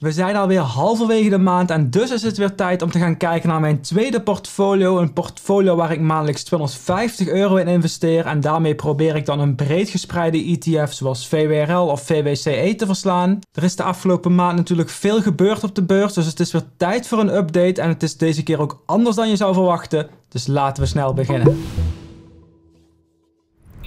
We zijn alweer halverwege de maand en dus is het weer tijd om te gaan kijken naar mijn tweede portfolio. Een portfolio waar ik maandelijks 250 euro in investeer en daarmee probeer ik dan een breed gespreide ETF zoals VWRL of VWCE te verslaan. Er is de afgelopen maand natuurlijk veel gebeurd op de beurs, dus het is weer tijd voor een update en het is deze keer ook anders dan je zou verwachten. Dus laten we snel beginnen.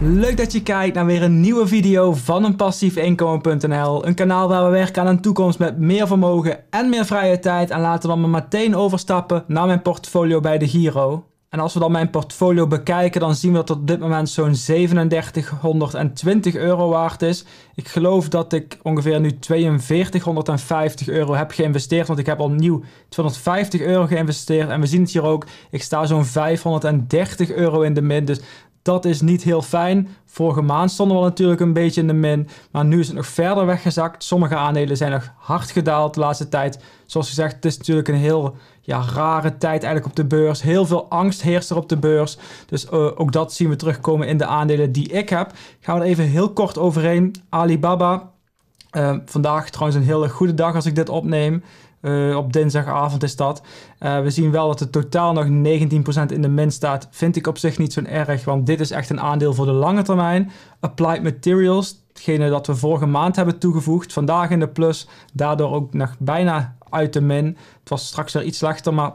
Leuk dat je kijkt naar weer een nieuwe video van een passiefinkomen.nl. Een kanaal waar we werken aan een toekomst met meer vermogen en meer vrije tijd. En laten we dan meteen overstappen naar mijn portfolio bij de Giro. En als we dan mijn portfolio bekijken, dan zien we dat het op dit moment zo'n 3720 euro waard is. Ik geloof dat ik ongeveer nu 4250 euro heb geïnvesteerd, want ik heb opnieuw 250 euro geïnvesteerd. En we zien het hier ook, ik sta zo'n 530 euro in de min, dus dat is niet heel fijn. Vorige maand stonden we natuurlijk een beetje in de min. Maar nu is het nog verder weggezakt. Sommige aandelen zijn nog hard gedaald de laatste tijd. Zoals gezegd, het is natuurlijk een heel ja, rare tijd eigenlijk op de beurs. Heel veel angst heerst er op de beurs. Dus eh, ook dat zien we terugkomen in de aandelen die ik heb. Gaan we er even heel kort overheen. Alibaba. Eh, vandaag trouwens een hele goede dag als ik dit opneem. Eh, op dinsdagavond is dat. Eh, we zien wel dat het totaal nog 19% in de min staat. Vind ik op zich niet zo erg, want dit is echt een aandeel voor de lange termijn. Applied Materials, hetgene dat we vorige maand hebben toegevoegd, vandaag in de plus. Daardoor ook nog bijna uit de min. Het was straks weer iets slechter, maar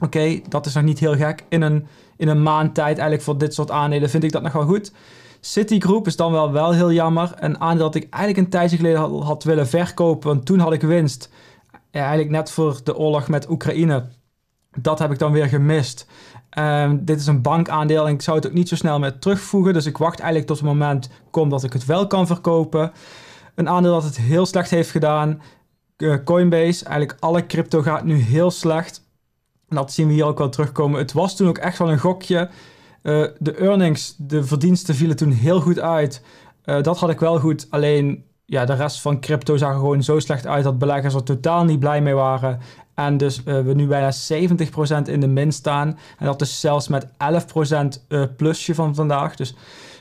oké, dat is nog niet heel gek. In een, in een maand tijd eigenlijk voor dit soort aandelen vind ik dat nog wel goed. Citigroup is dan wel, wel heel jammer. Een aandeel dat ik eigenlijk een tijdje geleden had, had willen verkopen, want toen had ik winst eigenlijk net voor de oorlog met Oekraïne. Dat heb ik dan weer gemist. Ehm, dit is een bankaandeel en ik zou het ook niet zo snel meer terugvoegen. Dus ik wacht eigenlijk tot het moment komt dat ik het wel kan verkopen. Een aandeel dat het heel slecht heeft gedaan. Eh, Coinbase, eigenlijk alle crypto gaat nu heel slecht. En dat zien we hier ook wel terugkomen. Het was toen ook echt wel een gokje. Eh, de earnings, de verdiensten vielen toen heel goed uit. Eh, dat had ik wel goed. Alleen ja, de rest van crypto zag er gewoon zo slecht uit dat beleggers er totaal niet blij mee waren. En dus uh, we nu bijna 70% in de min staan. En dat is zelfs met 11% uh, eh, plusje van vandaag. Dus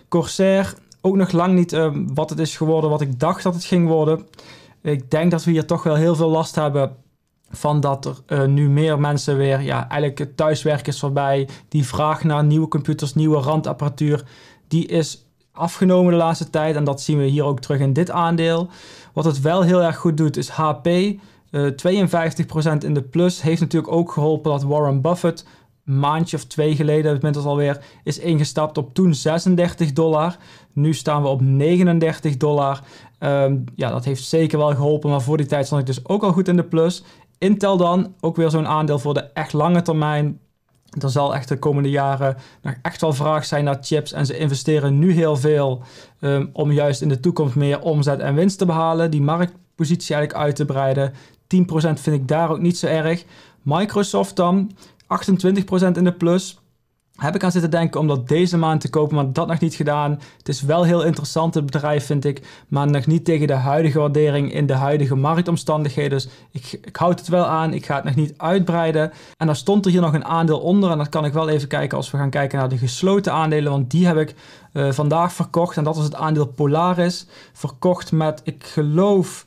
Corsair, ook nog lang niet eh, wat het is geworden, wat ik dacht dat het ging worden. Ik denk dat we hier toch wel heel veel last hebben van dat er nu meer mensen weer, ja, eigenlijk het thuiswerk is voorbij. Die vraag naar nieuwe computers, nieuwe randapparatuur, die is afgenomen de laatste tijd. En dat zien we hier ook terug in dit aandeel. Wat het wel heel erg goed doet is HP. 52% eh, in de plus. Heeft natuurlijk ook geholpen dat Warren Buffett een maandje of twee geleden, inmiddels alweer, is ingestapt op toen 36 dollar. Nu staan we op 39 dollar. Ehm, ja, dat heeft zeker wel geholpen, maar voor die tijd stond ik dus ook al goed in de plus. Intel dan, ook weer zo'n aandeel voor de echt lange termijn. Er zal echt de komende jaren nog echt wel vraag zijn naar chips. En ze investeren nu heel veel ehm, om juist in de toekomst meer omzet en winst te behalen. Die marktpositie eigenlijk uit te breiden. 10% vind ik daar ook niet zo erg. Microsoft dan, 28% in de plus heb ik aan zitten denken om dat deze maand te kopen, maar dat nog niet gedaan. Het is wel heel interessant, het bedrijf vind ik, maar nog niet tegen de huidige waardering in de huidige marktomstandigheden. Dus ik, ik houd het wel aan, ik ga het nog niet uitbreiden. En dan stond er hier nog een aandeel onder en dat kan ik wel even kijken als we gaan kijken naar de gesloten aandelen, want die heb ik eh, vandaag verkocht en dat was het aandeel Polaris. Verkocht met, ik geloof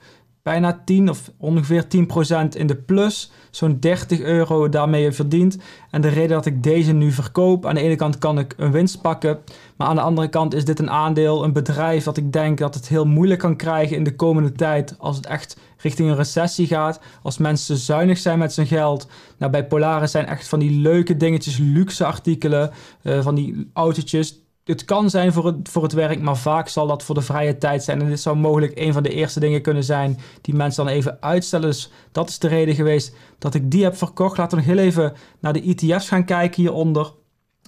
bijna 10 of ongeveer 10% in de plus. Zo'n 30 euro daarmee verdiend. En de reden dat ik deze nu verkoop, aan de ene kant kan ik een winst pakken. Maar aan de andere kant is dit een aandeel, een bedrijf dat ik denk dat het heel moeilijk kan krijgen in de komende tijd. Als het echt richting een recessie gaat. Als mensen zuinig zijn met zijn geld. Nou, bij Polaris zijn echt van die leuke dingetjes, luxe artikelen. Eh, van die autootjes het kan zijn voor het, voor het werk, maar vaak zal dat voor de vrije tijd zijn. En dit zou mogelijk een van de eerste dingen kunnen zijn die mensen dan even uitstellen. Dus dat is de reden geweest dat ik die heb verkocht. Laten we nog heel even naar de ETF's gaan kijken hieronder.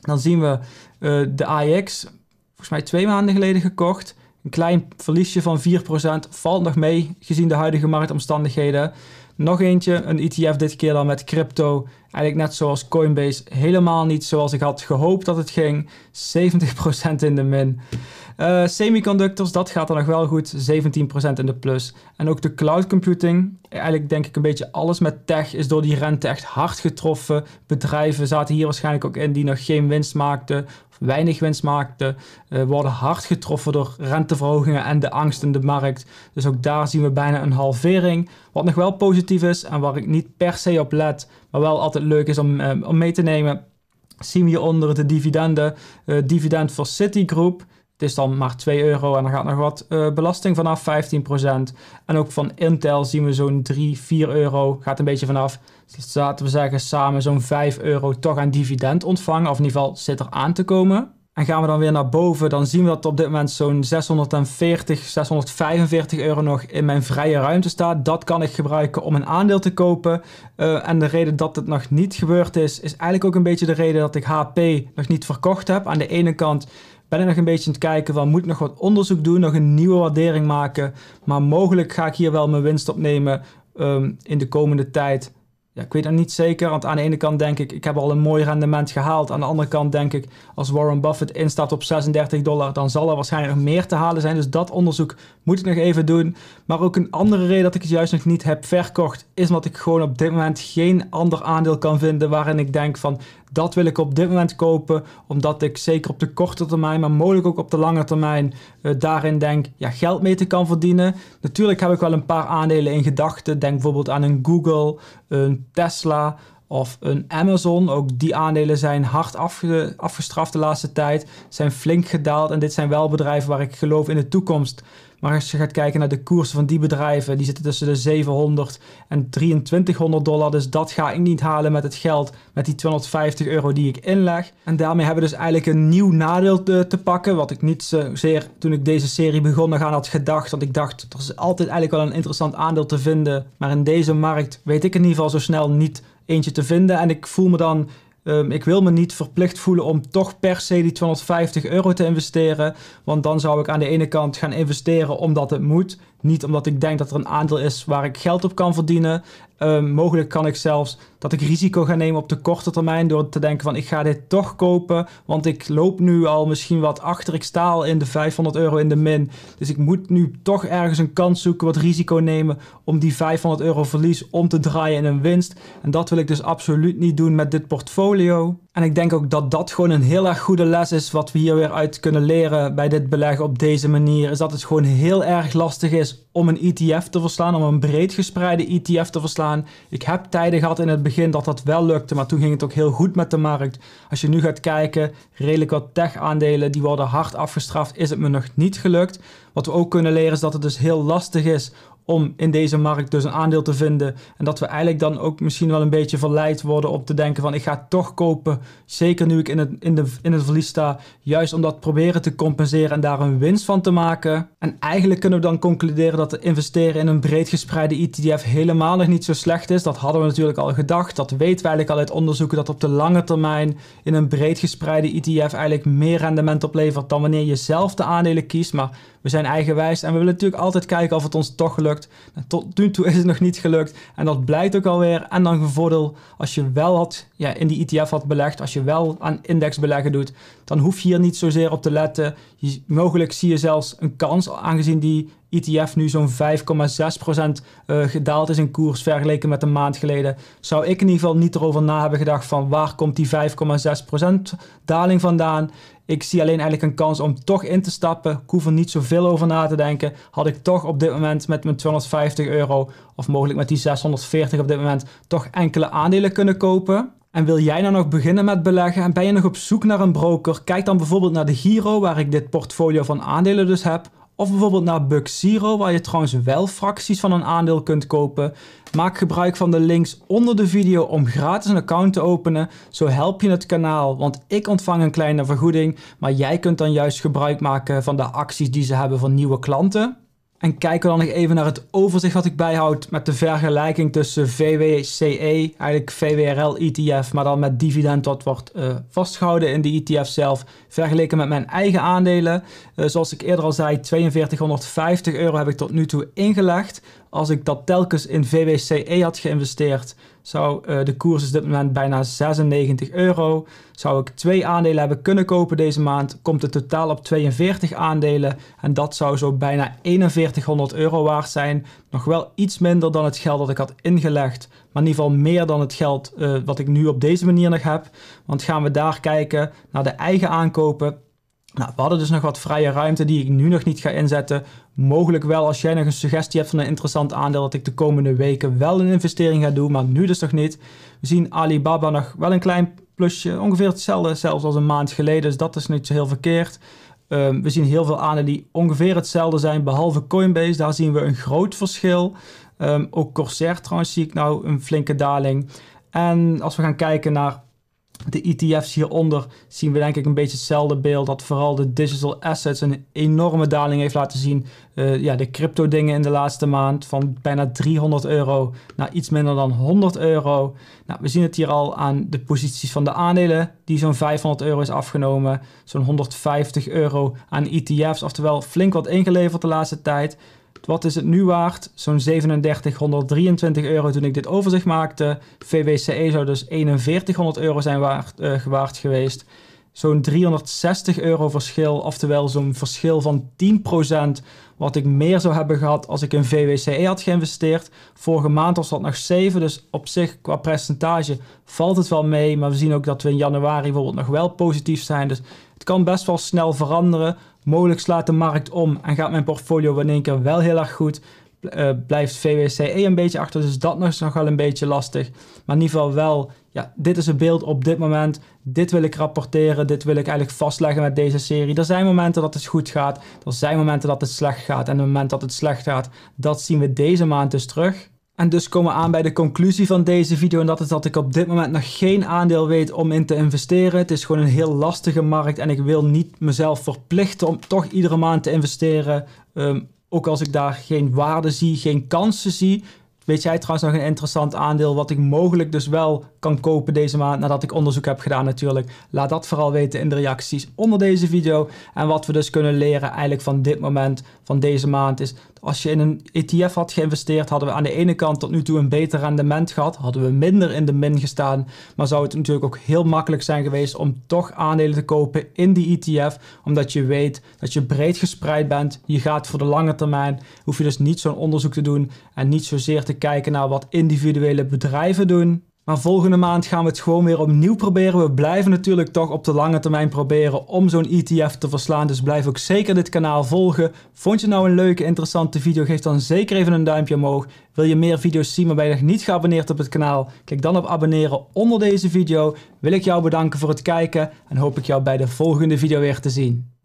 Dan zien we eh, de AX, volgens mij twee maanden geleden gekocht. Een klein verliesje van 4% valt nog mee gezien de huidige marktomstandigheden. Nog eentje, een ETF dit keer dan met crypto. Eigenlijk net zoals Coinbase, helemaal niet zoals ik had gehoopt dat het ging. 70% in de min. Eh, semiconductors, dat gaat dan nog wel goed. 17% in de plus. En ook de cloud computing. Eigenlijk denk ik een beetje alles met tech is door die rente echt hard getroffen. Bedrijven zaten hier waarschijnlijk ook in die nog geen winst maakten weinig winst maakten, eh, worden hard getroffen door renteverhogingen en de angst in de markt. Dus ook daar zien we bijna een halvering. Wat nog wel positief is en waar ik niet per se op let, maar wel altijd leuk is om, eh, om mee te nemen, zien we hieronder de dividenden. Eh, dividend voor Citigroup het is dan maar 2 euro en dan gaat nog wat eh, belasting vanaf, 15%. En ook van Intel zien we zo'n 3, 4 euro, gaat een beetje vanaf. Dus laten we zeggen samen zo'n 5 euro toch aan dividend ontvangen. Of in ieder geval zit er aan te komen. En gaan we dan weer naar boven, dan zien we dat op dit moment zo'n 640, 645 euro nog in mijn vrije ruimte staat. Dat kan ik gebruiken om een aandeel te kopen. Eh, en de reden dat het nog niet gebeurd is, is eigenlijk ook een beetje de reden dat ik HP nog niet verkocht heb. Aan de ene kant ben ik nog een beetje aan het kijken van moet ik nog wat onderzoek doen, nog een nieuwe waardering maken. Maar mogelijk ga ik hier wel mijn winst opnemen um, in de komende tijd. Ja, ik weet het niet zeker, want aan de ene kant denk ik, ik heb al een mooi rendement gehaald. Aan de andere kant denk ik, als Warren Buffett instapt op 36 dollar, dan zal er waarschijnlijk nog meer te halen zijn. Dus dat onderzoek moet ik nog even doen. Maar ook een andere reden dat ik het juist nog niet heb verkocht, is omdat ik gewoon op dit moment geen ander aandeel kan vinden waarin ik denk van, dat wil ik op dit moment kopen, omdat ik zeker op de korte termijn, maar mogelijk ook op de lange termijn, eh, daarin denk ja, geld mee te kan verdienen. Natuurlijk heb ik wel een paar aandelen in gedachten. Denk bijvoorbeeld aan een Google, een Tesla of een Amazon. Ook die aandelen zijn hard afgestraft de laatste tijd, zijn flink gedaald. En dit zijn wel bedrijven waar ik geloof in de toekomst maar als je gaat kijken naar de koersen van die bedrijven, die zitten tussen de 700 en 2300 dollar. Dus dat ga ik niet halen met het geld, met die 250 euro die ik inleg. En daarmee hebben we dus eigenlijk een nieuw nadeel te, pakken. Wat ik niet zozeer toen ik deze serie begon aan had gedacht. Want ik dacht, er is altijd eigenlijk wel een interessant aandeel te vinden. Maar in deze markt weet ik in ieder geval zo snel niet eentje te vinden. En ik voel me dan Ehm, ik wil me niet verplicht voelen om toch per se die 250 euro te investeren. Want dan zou ik aan de ene kant gaan investeren omdat het moet. Niet omdat ik denk dat er een aandeel is waar ik geld op kan verdienen. Ehm, mogelijk kan ik zelfs dat ik risico ga nemen op de korte termijn door te denken van ik ga dit toch kopen, want ik loop nu al misschien wat achter. Ik sta al in de 500 euro in de min, dus ik moet nu toch ergens een kans zoeken, wat risico nemen om die 500 euro verlies om te draaien in een winst. En dat wil ik dus absoluut niet doen met dit portfolio. En ik denk ook dat dat gewoon een heel erg goede les is wat we hier weer uit kunnen leren bij dit beleggen op deze manier. Is dat het gewoon heel erg lastig is om een ETF te verslaan, om een breed gespreide ETF te verslaan. Ik heb tijden gehad in het begin dat dat wel lukte, maar toen ging het ook heel goed met de markt. Als je nu gaat kijken, redelijk wat tech-aandelen, die worden hard afgestraft, is het me nog niet gelukt. Wat we ook kunnen leren is dat het dus heel lastig is om in deze markt dus een aandeel te vinden. En dat we eigenlijk dan ook misschien wel een beetje verleid worden om te denken van ik ga toch kopen. Zeker nu ik in het, in de, in het verlies sta. Juist om dat proberen te compenseren en daar een winst van te maken. En eigenlijk kunnen we dan concluderen dat investeren in een breed gespreide ETF helemaal nog niet zo slecht is. Dat hadden we natuurlijk al gedacht. Dat weten we eigenlijk al uit onderzoeken dat op de lange termijn in een breed gespreide ETF eigenlijk meer rendement oplevert dan wanneer je zelf de aandelen kiest. Maar we zijn eigenwijs en we willen natuurlijk altijd kijken of het ons toch lukt. tot nu toe is het nog niet gelukt en dat blijkt ook alweer. En dan een als je wel had, ja, in die ETF had belegd, als je wel aan indexbeleggen doet, dan hoef je hier niet zozeer op te letten. Je, mogelijk zie je zelfs een kans, aangezien die ETF nu zo'n 5,6% eh, gedaald is in koers vergeleken met een maand geleden, zou ik in ieder geval niet erover na hebben gedacht van waar komt die 5,6% daling vandaan. Ik zie alleen eigenlijk een kans om toch in te stappen. Ik hoef er niet zoveel over na te denken. Had ik toch op dit moment met mijn 250 euro of mogelijk met die 640 op dit moment toch enkele aandelen kunnen kopen. En wil jij nou nog beginnen met beleggen en ben je nog op zoek naar een broker? Kijk dan bijvoorbeeld naar de Giro, waar ik dit portfolio van aandelen dus heb. Of bijvoorbeeld naar Buxiro, waar je trouwens wel fracties van een aandeel kunt kopen. Maak gebruik van de links onder de video om gratis een account te openen. Zo help je het kanaal, want ik ontvang een kleine vergoeding. Maar jij kunt dan juist gebruik maken van de acties die ze hebben van nieuwe klanten. En kijken we dan nog even naar het overzicht wat ik bijhoud met de vergelijking tussen VWCE, eigenlijk VWRL ETF, maar dan met dividend dat wordt eh, vastgehouden in de ETF zelf, vergeleken met mijn eigen aandelen. Eh, zoals ik eerder al zei, 4250 euro heb ik tot nu toe ingelegd. Als ik dat telkens in VWCE had geïnvesteerd, zou, eh, de koers is op dit moment bijna 96 euro. Zou ik twee aandelen hebben kunnen kopen deze maand, komt het totaal op 42 aandelen. En dat zou zo bijna 4100 euro waard zijn. Nog wel iets minder dan het geld dat ik had ingelegd. Maar in ieder geval meer dan het geld eh, wat ik nu op deze manier nog heb. Want gaan we daar kijken naar de eigen aankopen. Nou, we hadden dus nog wat vrije ruimte die ik nu nog niet ga inzetten mogelijk wel als jij nog een suggestie hebt van een interessant aandeel dat ik de komende weken wel een investering ga doen, maar nu dus nog niet. We zien Alibaba nog wel een klein plusje, ongeveer hetzelfde zelfs als een maand geleden, dus dat is niet zo heel verkeerd. Ehm, we zien heel veel aandelen die ongeveer hetzelfde zijn, behalve Coinbase. Daar zien we een groot verschil. Ehm, ook Corsair trouwens zie ik nou een flinke daling. En als we gaan kijken naar de ETF's hieronder zien we denk ik een beetje hetzelfde beeld. Dat vooral de digital assets een enorme daling heeft laten zien. Eh, ja, de crypto dingen in de laatste maand van bijna 300 euro naar iets minder dan 100 euro. Nou, we zien het hier al aan de posities van de aandelen die zo'n 500 euro is afgenomen. Zo'n 150 euro aan ETF's, oftewel flink wat ingeleverd de laatste tijd. Wat is het nu waard? Zo'n 3723 euro toen ik dit overzicht maakte. VWCE zou dus 4100 euro zijn waard, eh, gewaard geweest. Zo'n 360 euro verschil, oftewel zo'n verschil van 10% wat ik meer zou hebben gehad als ik in VWCE had geïnvesteerd. Vorige maand was dat nog 7, dus op zich qua percentage valt het wel mee. Maar we zien ook dat we in januari bijvoorbeeld nog wel positief zijn. Dus het kan best wel snel veranderen. Mogelijk slaat de markt om en gaat mijn portfolio in één keer wel heel erg goed. Eh, blijft VWCE een beetje achter, dus dat is nog wel een beetje lastig. Maar in ieder geval wel, ja, dit is het beeld op dit moment. Dit wil ik rapporteren, dit wil ik eigenlijk vastleggen met deze serie. Er zijn momenten dat het goed gaat, er zijn momenten dat het slecht gaat. En op het moment dat het slecht gaat, dat zien we deze maand dus terug. En dus komen we aan bij de conclusie van deze video. En dat is dat ik op dit moment nog geen aandeel weet om in te investeren. Het is gewoon een heel lastige markt. En ik wil niet mezelf verplichten om toch iedere maand te investeren. Ehm, ook als ik daar geen waarde zie, geen kansen zie. Weet jij trouwens nog een interessant aandeel wat ik mogelijk dus wel kan kopen deze maand nadat ik onderzoek heb gedaan natuurlijk. Laat dat vooral weten in de reacties onder deze video. En wat we dus kunnen leren eigenlijk van dit moment, van deze maand is als je in een ETF had geïnvesteerd, hadden we aan de ene kant tot nu toe een beter rendement gehad. Hadden we minder in de min gestaan. Maar zou het natuurlijk ook heel makkelijk zijn geweest om toch aandelen te kopen in die ETF. Omdat je weet dat je breed gespreid bent. Je gaat voor de lange termijn. Hoef je dus niet zo'n onderzoek te doen. En niet zozeer te kijken naar wat individuele bedrijven doen. Maar volgende maand gaan we het gewoon weer opnieuw proberen. We blijven natuurlijk toch op de lange termijn proberen om zo'n ETF te verslaan. Dus blijf ook zeker dit kanaal volgen. Vond je nou een leuke, interessante video? Geef dan zeker even een duimpje omhoog. Wil je meer video's zien maar ben je nog niet geabonneerd op het kanaal? Klik dan op abonneren onder deze video. Wil ik jou bedanken voor het kijken en hoop ik jou bij de volgende video weer te zien.